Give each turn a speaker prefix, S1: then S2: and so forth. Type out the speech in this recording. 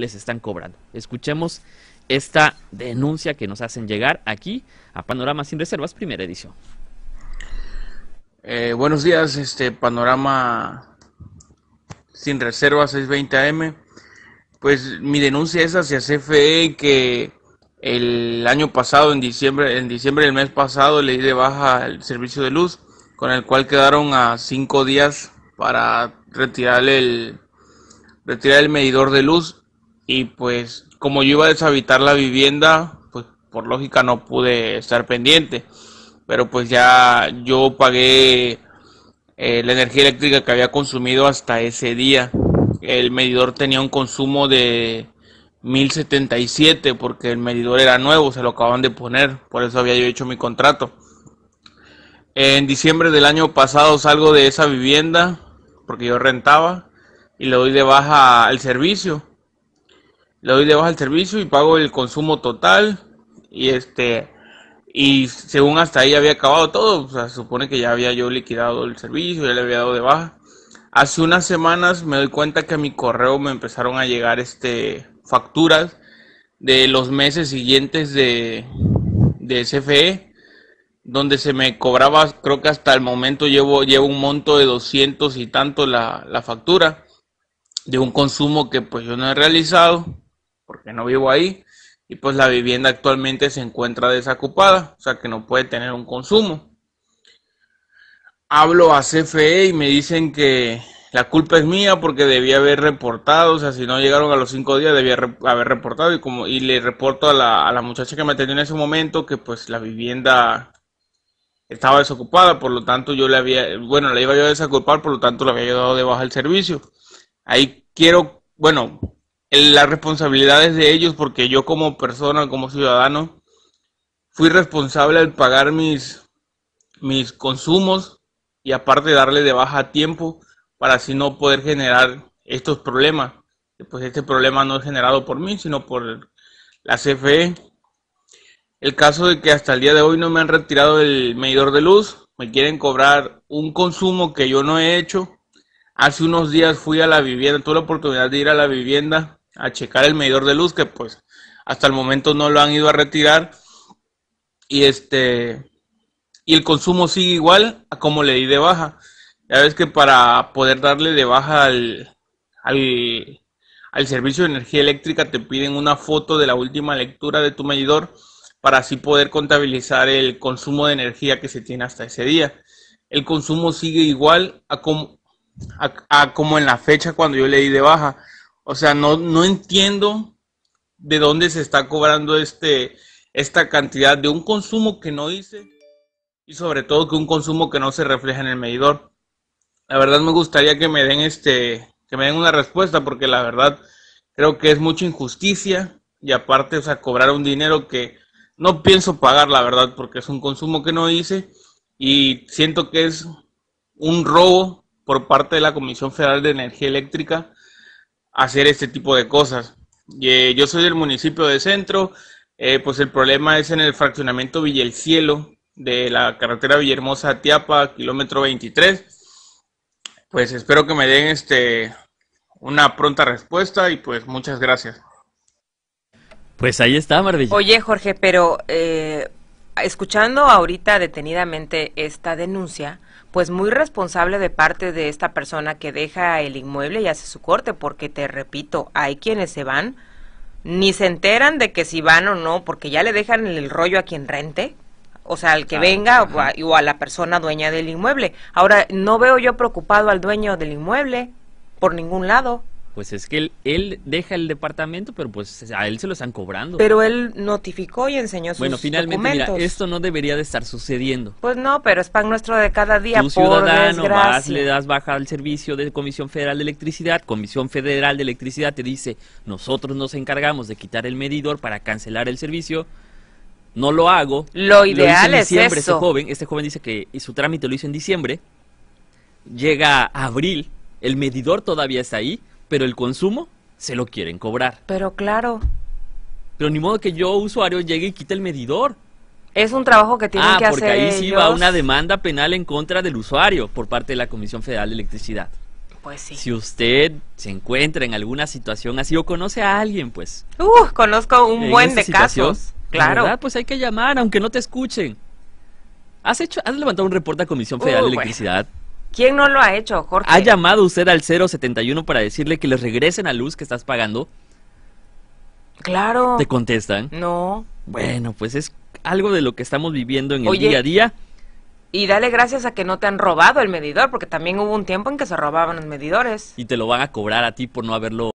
S1: les están cobrando. Escuchemos esta denuncia que nos hacen llegar aquí
S2: a Panorama Sin Reservas, primera edición. Eh, buenos días, este Panorama Sin Reservas 620 AM. Pues mi denuncia es hacia CFE que el año pasado, en diciembre, en diciembre del mes pasado, le di de baja el servicio de luz, con el cual quedaron a cinco días para retirar el, retirar el medidor de luz y pues como yo iba a deshabitar la vivienda, pues por lógica no pude estar pendiente, pero pues ya yo pagué eh, la energía eléctrica que había consumido hasta ese día. El medidor tenía un consumo de 1077 porque el medidor era nuevo, se lo acaban de poner, por eso había yo hecho mi contrato. En diciembre del año pasado salgo de esa vivienda porque yo rentaba y le doy de baja al servicio le doy de baja el servicio y pago el consumo total y este y según hasta ahí había acabado todo, o sea, se supone que ya había yo liquidado el servicio, ya le había dado de baja. Hace unas semanas me doy cuenta que a mi correo me empezaron a llegar este facturas de los meses siguientes de, de CFE, donde se me cobraba, creo que hasta el momento llevo, llevo un monto de 200 y tanto la, la factura de un consumo que pues yo no he realizado porque no vivo ahí y pues la vivienda actualmente se encuentra desocupada, o sea que no puede tener un consumo. Hablo a CFE y me dicen que la culpa es mía porque debía haber reportado, o sea, si no llegaron a los cinco días debía haber reportado y como y le reporto a la, muchacha que me atendió en ese momento que pues la vivienda estaba desocupada, por lo tanto yo le había, bueno, la iba yo a desocupar, por lo tanto le había dado de baja el servicio. Ahí quiero, bueno, las responsabilidades de ellos porque yo como persona, como ciudadano, fui responsable al pagar mis, mis consumos y aparte darle de baja a tiempo para así no poder generar estos problemas. Pues este problema no es generado por mí, sino por la CFE. El caso de que hasta el día de hoy no me han retirado el medidor de luz, me quieren cobrar un consumo que yo no he hecho. Hace unos días fui a la vivienda, tuve la oportunidad de ir a la vivienda a checar el medidor de luz que pues hasta el momento no lo han ido a retirar y este y el consumo sigue igual a como le di de baja. Ya ves que para poder darle de baja al, al, servicio de energía eléctrica te piden una foto de la última lectura de tu medidor para así poder contabilizar el consumo de energía que se tiene hasta ese día. El consumo sigue igual a como, a como en la fecha cuando yo le di de baja. O sea, no, entiendo de dónde se está cobrando este, esta cantidad de un consumo que no hice y sobre todo que un consumo que no se refleja en el medidor. La verdad me gustaría que me den este, que me den una respuesta porque la verdad creo que es mucha injusticia y aparte, o sea, cobrar un dinero que no pienso pagar, la verdad, porque es un consumo que no hice y siento que es un robo por parte de la Comisión Federal de Energía Eléctrica hacer este tipo de cosas. Eh, yo soy del municipio de Centro, eh, pues el problema es en el fraccionamiento Villa el Cielo de la carretera Villahermosa Tiapa, kilómetro 23. Pues espero que me den este una pronta respuesta y pues muchas gracias.
S1: Pues ahí está, Marvilla.
S2: Oye, Jorge, pero eh,
S3: escuchando ahorita detenidamente esta denuncia, pues muy responsable de parte de esta persona que deja el inmueble y hace su corte, porque te repito, hay quienes se van, ni se enteran de que si van o no, porque ya le dejan el rollo a quien rente, o sea, al que venga o a, la persona dueña del inmueble. Ahora, no veo yo preocupado al dueño del inmueble por ningún lado.
S1: Pues es que él, deja el departamento, pero pues a él se lo están cobrando. Pero
S3: él notificó y enseñó sus Bueno, finalmente, mira,
S1: esto no debería de estar sucediendo.
S3: Pues no, pero es pan nuestro de cada día, Tú, ciudadano, más le
S1: das baja al servicio de Comisión Federal de Electricidad, Comisión Federal de Electricidad te dice, nosotros nos encargamos de quitar el medidor para cancelar el servicio, no lo hago. Lo ideal en es eso. Este joven, este joven dice que su trámite lo hizo en diciembre, llega abril, el medidor todavía está ahí, pero el consumo se lo quieren cobrar. Pero claro. Pero ni modo que yo, usuario, llegue y quite el medidor. Es
S3: un trabajo que tienen ah, que hacer. Ah, porque ahí sí va una
S1: demanda penal en contra del usuario por parte de la Comisión Federal de Electricidad. Pues sí. Si usted se encuentra en alguna situación así o conoce a alguien, pues. Uh, conozco un buen de casos. Claro. pues hay que llamar, aunque no te escuchen. ¿Has hecho, has levantado un reporte a Comisión uh, Federal de Electricidad? ¿Quién no lo
S3: ha hecho, Jorge? ¿Ha
S1: llamado usted al 071 para decirle que les regresen a luz que estás pagando?
S3: Claro. ¿Te
S1: contestan? No. Bueno, pues es algo de lo que estamos viviendo en el día a día.
S3: Y dale gracias a que no te han robado el medidor, porque también hubo un tiempo en que se robaban los medidores.
S1: Y te lo van a cobrar a ti por no haberlo